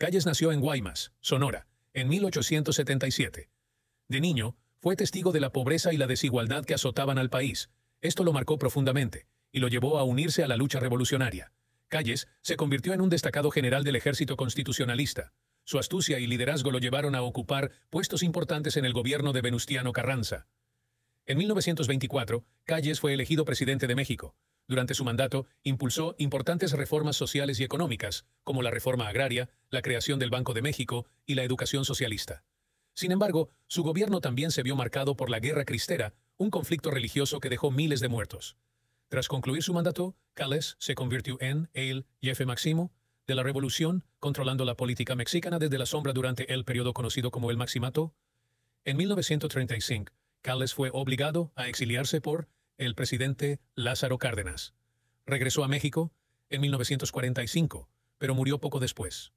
Calles nació en Guaymas, Sonora, en 1877. De niño, fue testigo de la pobreza y la desigualdad que azotaban al país. Esto lo marcó profundamente y lo llevó a unirse a la lucha revolucionaria. Calles se convirtió en un destacado general del ejército constitucionalista. Su astucia y liderazgo lo llevaron a ocupar puestos importantes en el gobierno de Venustiano Carranza. En 1924, Calles fue elegido presidente de México, durante su mandato, impulsó importantes reformas sociales y económicas, como la reforma agraria, la creación del Banco de México y la educación socialista. Sin embargo, su gobierno también se vio marcado por la Guerra Cristera, un conflicto religioso que dejó miles de muertos. Tras concluir su mandato, Calles se convirtió en el jefe máximo de la revolución, controlando la política mexicana desde la sombra durante el periodo conocido como el Maximato. En 1935, Calles fue obligado a exiliarse por el presidente Lázaro Cárdenas. Regresó a México en 1945, pero murió poco después.